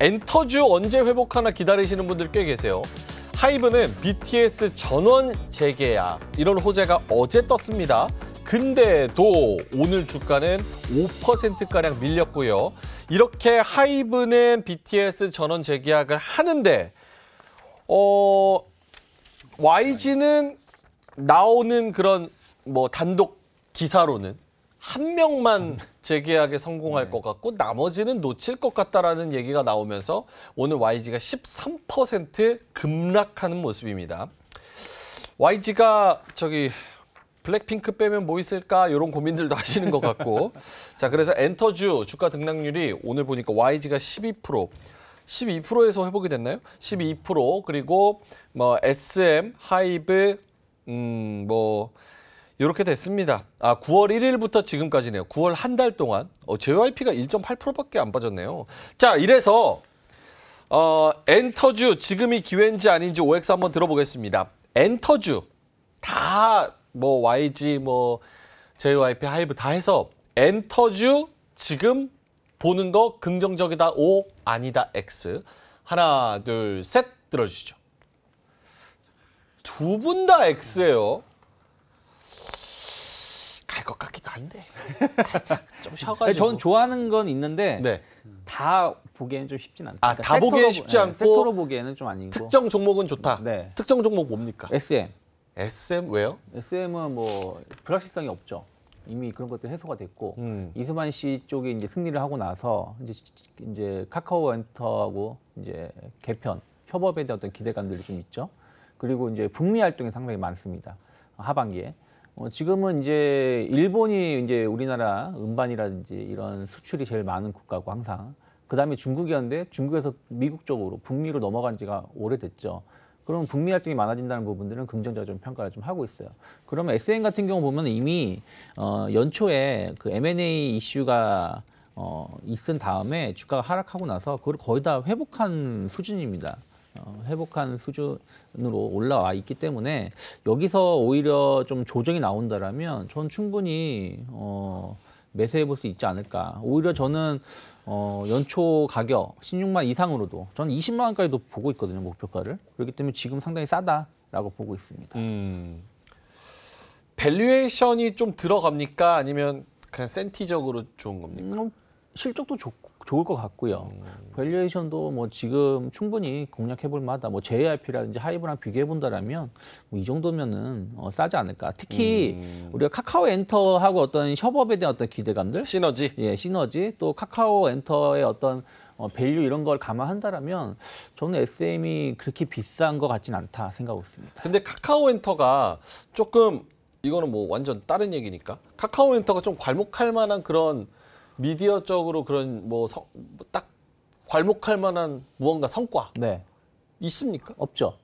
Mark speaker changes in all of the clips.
Speaker 1: 엔터주 언제 회복하나 기다리시는 분들 꽤 계세요. 하이브는 BTS 전원 재계약 이런 호재가 어제 떴습니다. 근데도 오늘 주가는 5%가량 밀렸고요. 이렇게 하이브는 BTS 전원 재계약을 하는데 어 YG는 나오는 그런 뭐 단독 기사로는 한 명만 재계약에 성공할 네. 것 같고 나머지는 놓칠 것 같다라는 얘기가 나오면서 오늘 YG가 13% 급락하는 모습입니다. YG가 저기 블랙핑크 빼면 뭐 있을까 이런 고민들도 하시는 것 같고 자 그래서 엔터주 주가 등락률이 오늘 보니까 YG가 12% 12%에서 회복이 됐나요? 12% 그리고 뭐 SM, 하이브, 음뭐 이렇게 됐습니다. 아, 9월 1일부터 지금까지네요. 9월 한 달 동안 어, JYP가 1.8%밖에 안 빠졌네요. 자, 이래서 어, 엔터주 지금이 기회인지 아닌지 OX 한번 들어보겠습니다. 엔터주 다 뭐 YG 뭐 JYP 뭐 하이브 다 해서 엔터주 지금 보는 거 긍정적이다 O 아니다 X 하나 둘셋 들어주시죠.
Speaker 2: 두 분 다 X예요. 것 같기도 한데 살짝 좀 쉬어가지고. 저는 좋아하는 건 있는데 네. 다 보기에는 좀 쉽진 않다. 아, 그러니까 다 보기에 쉽지 네, 않고 섹터로 보기에는 좀 아니고. 특정 종목은 좋다. 네. 특정 종목 뭡니까? SM. SM 왜요? SM은 뭐 불확실성이 없죠. 이미 그런 것들 해소가 됐고 음. 이수만 씨 쪽이 이제 승리를 하고 나서 이제 이제 카카오 엔터하고 이제 개편 협업에 대한 어떤 기대감들이 좀 있죠. 그리고 이제 북미 활동이 상당히 많습니다. 하반기에. 어, 지금은 이제 일본이 이제 우리나라 음반이라든지 이런 수출이 제일 많은 국가고 항상 그 다음에 중국이었는데 중국에서 미국 쪽으로 북미로 넘어간 지가 오래됐죠. 그럼 북미 활동이 많아진다는 부분들은 긍정적으로 좀 평가를 좀 하고 있어요. 그러면 SN 같은 경우 보면 이미 어, 연초에 그 M&A 이슈가 어, 있은 다음에 주가가 하락하고 나서 그걸 거의 다 회복한 수준입니다. 어, 회복한 수준으로 올라와 있기 때문에 여기서 오히려 좀 조정이 나온다라면 전 충분히 어, 매수해 볼 수 있지 않을까. 오히려 저는 어, 연초 가격 16만 이상으로도 전 20만 원까지도 보고 있거든요 목표가를. 그렇기 때문에 지금 상당히 싸다라고 보고 있습니다. 음.
Speaker 1: 밸류에이션이 좀 들어갑니까? 아니면
Speaker 2: 그냥 센티적으로 좋은 겁니까? 음, 실적도 좋고. 좋을 것 같고요. 음. 밸류에이션도 뭐 지금 충분히 공략해볼 마다 뭐 JRP라든지 하이브랑 비교해본다라면 뭐이 정도면은 어, 싸지 않을까. 특히 음. 우리가 카카오 엔터하고 어떤 협업에 대한 어떤 기대감들, 시너지, 예, 시너지 또 카카오 엔터의 어떤 어, 밸류 이런 걸 감안한다라면 저는 SM이 그렇게 비싼 것 같진 않다 생각하고 있습니다. 근데
Speaker 1: 카카오 엔터가 조금 이거는 뭐 완전 다른 얘기니까 카카오 엔터가 좀 괄목할 만한 그런 미디어적으로 그런 뭐딱 괄목할
Speaker 2: 만한 무언가 성과 네. 있습니까? 없죠.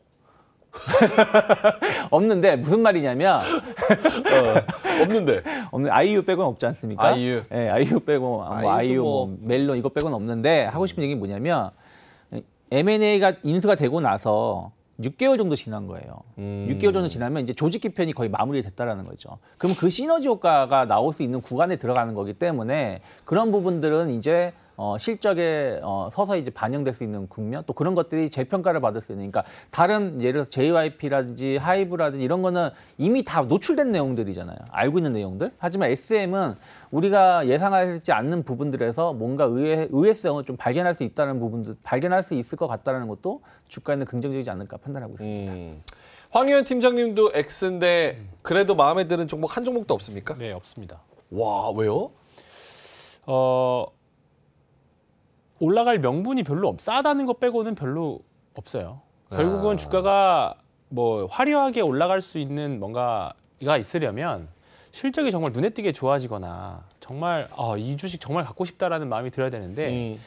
Speaker 2: 없는데 무슨 말이냐면 어, 없는데 없는 아이유 빼곤 없지 않습니까? 아이유 네, 아이유 빼고 뭐, 뭐 아이유 뭐, 뭐 멜론 이거 빼곤 없는데 하고 싶은 얘기 뭐냐면 음, M&A가 인수가 되고 나서 6개월 정도 지난 거예요. 음. 6개월 정도 지나면 이제 조직 기편이 거의 마무리됐다라는 거죠. 그럼 그 시너지 효과가 나올 수 있는 구간에 들어가는 거기 때문에 그런 부분들은 이제 어, 실적에 어, 서서히 이제 반영될 수 있는 국면 또 그런 것들이 재평가를 받을 수 있는 그러니까 다른 예를 들어서 JYP라든지 하이브라든지 이런 거는 이미 다 노출된 내용들이잖아요. 알고 있는 내용들. 하지만 SM은 우리가 예상하지 않는 부분들에서 뭔가 의외, 의외성을 좀 발견할 수 있다는 부분들 발견할 수 있을 것 같다는 것도 주가에는 긍정적이지 않을까 판단하고 있습니다. 음. 황희연
Speaker 1: 팀장님도 X인데 그래도 마음에 드는 종목 한 종목도 없습니까? 네, 없습니다. 와,
Speaker 3: 왜요? 어, 올라갈 명분이 별로 없. 싸다는 것 빼고는 별로 없어요. 결국은 아. 주가가 뭐 화려하게 올라갈 수 있는 뭔가가 있으려면 실적이 정말 눈에 띄게 좋아지거나 정말 아, 이 주식 정말 갖고 싶다라는 마음이 들어야 되는데 음.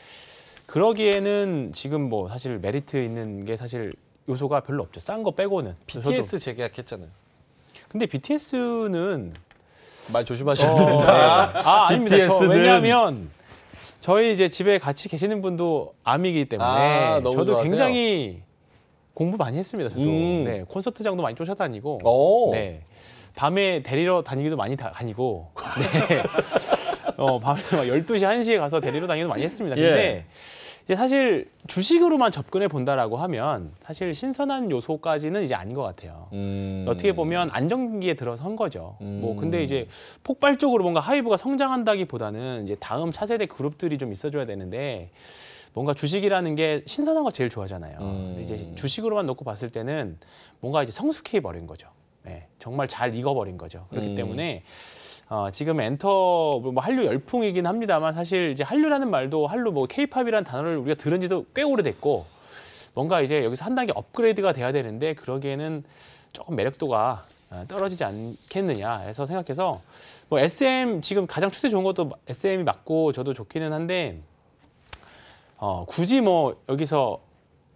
Speaker 3: 그러기에는 지금 뭐 사실 메리트 있는 게 사실 요소가 별로 없죠. 싼 거 빼고는. BTS 저도. 재계약했잖아요. 근데 BTS는 말
Speaker 1: 조심하셔야 어, 됩니다. 아, 아 아닙니다. 저, 왜냐하면
Speaker 3: 저희 이제 집에 같이 계시는 분도 암이기 때문에 아, 저도 좋아하세요? 굉장히 공부 많이 했습니다. 저도 음. 네, 콘서트장도 많이 쫓아다니고 오. 네, 밤에 데리러 다니기도 많이 다, 니고 네. 어, 밤에 막 12시, 1시에 가서 데리러 다니기도 많이 했습니다. 근데 예. 이제 사실 주식으로만 접근해 본다라고 하면 사실 신선한 요소까지는 이제 아닌 것 같아요. 음. 어떻게 보면 안정기에 들어선 거죠. 뭐 음. 뭐 근데 이제 폭발적으로 뭔가 하이브가 성장한다기보다는 이제 다음 차세대 그룹들이 좀 있어줘야 되는데 뭔가 주식이라는 게 신선한 거 제일 좋아하잖아요. 음. 근데 이제 음. 주식으로만 놓고 봤을 때는 뭔가 이제 성숙해 버린 거죠. 네, 정말 잘 익어버린 거죠. 그렇기 음. 때문에 어, 지금 엔터 뭐, 뭐 한류 열풍이긴 합니다만 사실 이제 한류라는 말도 한류 뭐 케이팝이라는 단어를 우리가 들은 지도 꽤 오래됐고 뭔가 이제 여기서 한 단계 업그레이드가 돼야 되는데 그러기에는 조금 매력도가 어, 떨어지지 않겠느냐 해서 생각해서 뭐 SM 지금 가장 추세 좋은 것도 SM이 맞고 저도 좋기는 한데 어, 굳이 뭐 여기서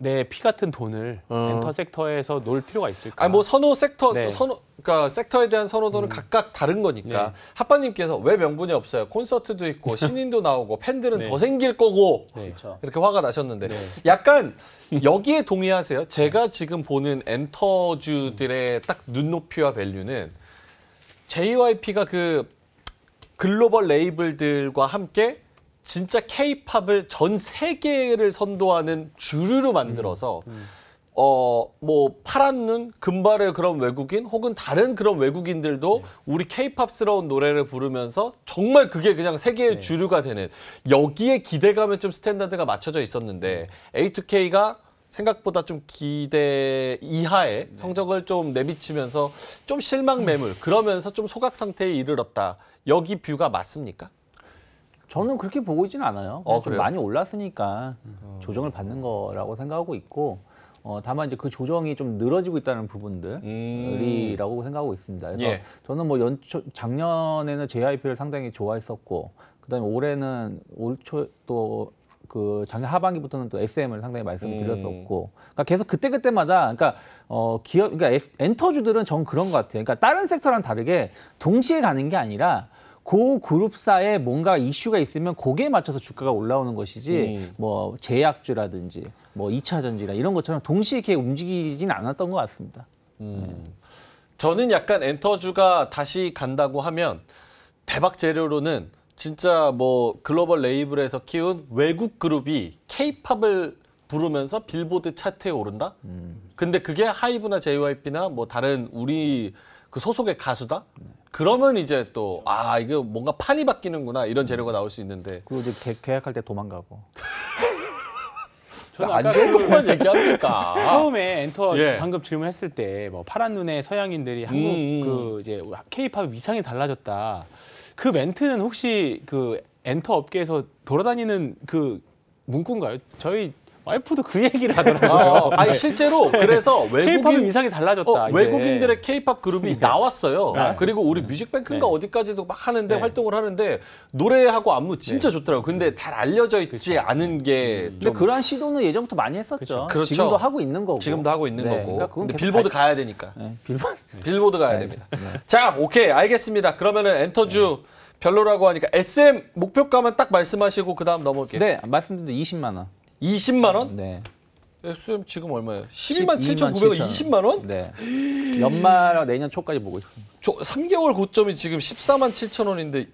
Speaker 3: 내피 같은 돈을 어. 엔터 섹터에서 놓을 필요가 있을까? 아뭐
Speaker 1: 선호 섹터 네. 선호 그러니까 섹터에 대한 선호도는 음. 각각 다른 거니까 네. 핫바님께서 왜 명분이 없어요? 콘서트도 있고 신인도 나오고 팬들은 네. 더 생길 거고 네. 그렇죠. 이렇게 화가 나셨는데 네. 약간 여기에 동의하세요? 제가 네. 지금 보는 엔터주들의 딱 눈높이와 밸류는 JYP가 그 글로벌 레이블들과 함께 진짜 케이팝을 전 세계를 선도하는 주류로 만들어서 음, 음. 어뭐 파란 눈 금발의 그런 외국인 혹은 다른 그런 외국인들도 네. 우리 케이팝스러운 노래를 부르면서 정말 그게 그냥 세계의 네. 주류가 되는 여기에 기대감에 좀 스탠다드가 맞춰져 있었는데 네. A2K가 생각보다 좀 기대 이하의 네. 성적을 좀 내비치면서 좀 실망 매물 음. 그러면서 좀 소각 상태에 이르렀다 여기 뷰가
Speaker 2: 맞습니까? 저는 그렇게 보고 있지는 않아요. 어, 좀 많이 올랐으니까 어. 조정을 받는 거라고 생각하고 있고 어, 다만 이제 그 조정이 좀 늘어지고 있다는 부분들이라고 음. 생각하고 있습니다. 그래서 예. 저는 뭐 연초 작년에는 JIP를 상당히 좋아했었고 그다음에 올해는 올초 또 그 작년 하반기부터는 또 SM을 상당히 말씀을 음. 드렸었고, 그러니까 계속 그때 그때마다, 그러니까 어 기업, 그러니까 엔터주들은 전 그런 것 같아요. 그러니까 다른 섹터랑 다르게 동시에 가는 게 아니라 그 그룹사에 뭔가 이슈가 있으면 거기에 맞춰서 주가가 올라오는 것이지 음. 뭐 제약주라든지 뭐이차 전지라 이런 것처럼 동시에 이렇게 움직이진 않았던 것 같습니다. 음. 네.
Speaker 1: 저는 약간 엔터주가 다시 간다고 하면 대박 재료로는 진짜 뭐 글로벌 레이블에서 키운 외국 그룹이 케이팝을 부르면서 빌보드 차트에 오른다? 음. 근데 그게 하이브나 JYP나 뭐 다른 우리 그 소속의 가수다? 네. 그러면 이제 또 아이거 뭔가 판이 바뀌는구나 이런 재료가 나올 수 있는데
Speaker 2: 그리고 이제 계약할 때 도망가고
Speaker 1: 저는 안 좋은 그 것만 얘기합니까? 처음에 엔터 예.
Speaker 3: 방금 질문했을 때 뭐 파란 눈의 서양인들이 한국 음. 음. 그 이제 케이팝 위상이 달라졌다. 그 멘트는 혹시 그 엔터 업계에서 돌아다니는 그 문구인가요? 저희 와이프도 그 얘기를 하더라고요. 아, 어. 니 실제로 네. 그래서 외국인 이상이 달라졌다. 어, 외국인들의
Speaker 1: 케팝 그룹이 네. 나왔어요. 네. 그리고 우리 뮤직뱅크인가 네. 어디까지도 막 하는데 네. 활동을 하는데 노래하고 안무 진짜 네. 좋더라고 근데 잘 알려져 있지 그쵸. 그렇죠. 않은 게 음, 근데 그러한
Speaker 2: 시도는 예전부터 많이 했었죠. 그렇죠. 그렇죠. 지금도 하고 있는 거고. 지금도 하고 있는 거고. 그러니까 빌보드 발...
Speaker 1: 가야 되니까. 빌보드 음, 빌보드 가야 됩니다. 자, 오케이. 알겠습니다. 그러면은 엔터주 별로라고 하니까 SM 목표가만 딱 말씀하시고 그다음 넘어올게요. 네, 말씀드린 20만 원. 20만 원? 네. SM 예, 지금 얼마예요? 12만 7 9 0원 20만 원? 네. 연말 내년 초까지 보고 있습니 3개월 고점이 지금 14만 7,000원인데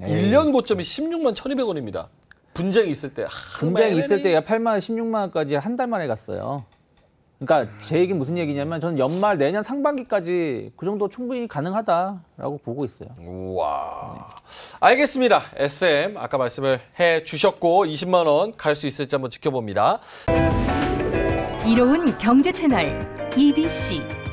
Speaker 2: 1년 고점이 16만 1,200원입니다. 분쟁이 있을 때. 아, 분쟁이 있을 때가 8만 16만 원까지 한 달 만에 갔어요. 그러니까 제 얘기 무슨 얘기냐면 저는 연말 내년 상반기까지 그 정도 충분히 가능하다라고 보고 있어요. 우와.
Speaker 1: 알겠습니다. SM 아까 말씀을 해 주셨고 20만 원 갈 수 있을지 한번 지켜봅니다.
Speaker 2: 이로운 경제 채널 EBC